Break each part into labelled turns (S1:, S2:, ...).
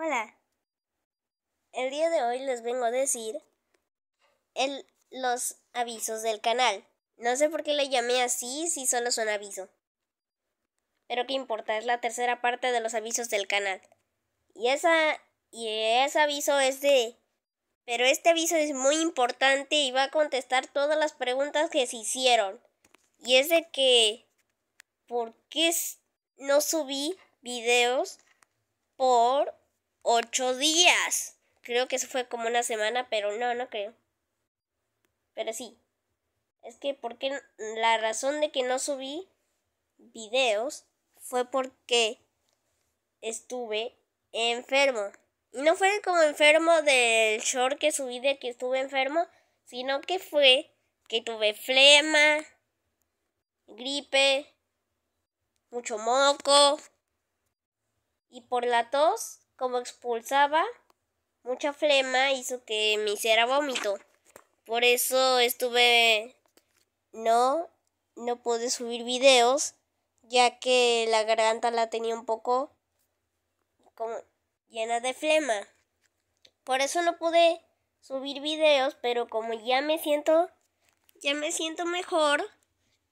S1: Hola. El día de hoy les vengo a decir el, los avisos del canal. No sé por qué le llamé así si solo son aviso. Pero qué importa, es la tercera parte de los avisos del canal. Y esa y ese aviso es de pero este aviso es muy importante y va a contestar todas las preguntas que se hicieron. Y es de que ¿por qué no subí videos por ocho días. Creo que eso fue como una semana, pero no, no creo. Pero sí. Es que porque la razón de que no subí videos fue porque estuve enfermo. Y no fue como enfermo del short que subí de que estuve enfermo, sino que fue que tuve flema, gripe, mucho moco. Y por la tos como expulsaba mucha flema, hizo que me hiciera vómito. Por eso estuve... No, no pude subir videos, ya que la garganta la tenía un poco como llena de flema. Por eso no pude subir videos, pero como ya me siento ya me siento mejor,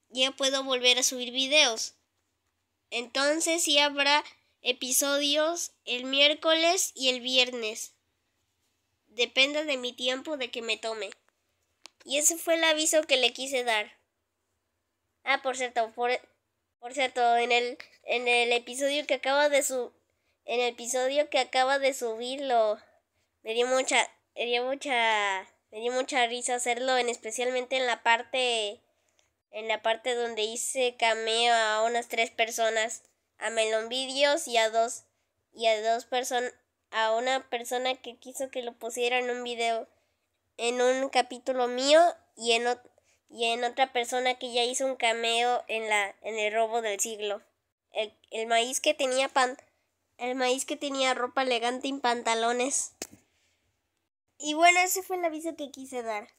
S1: ya puedo volver a subir videos. Entonces sí habrá episodios el miércoles y el viernes. Depende de mi tiempo de que me tome. Y ese fue el aviso que le quise dar. Ah, por cierto, por, cierto, en el, en el episodio que acaba de su en el episodio que acaba de subirlo me dio mucha me mucha me mucha risa hacerlo, en especialmente en la parte en la parte donde hice cameo a unas tres personas a Melon y a dos y a dos personas a una persona que quiso que lo pusiera en un video en un capítulo mío y en y en otra persona que ya hizo un cameo en la en el robo del siglo. El, el maíz que tenía pan el maíz que tenía ropa elegante y pantalones. Y bueno, ese fue el aviso que quise dar.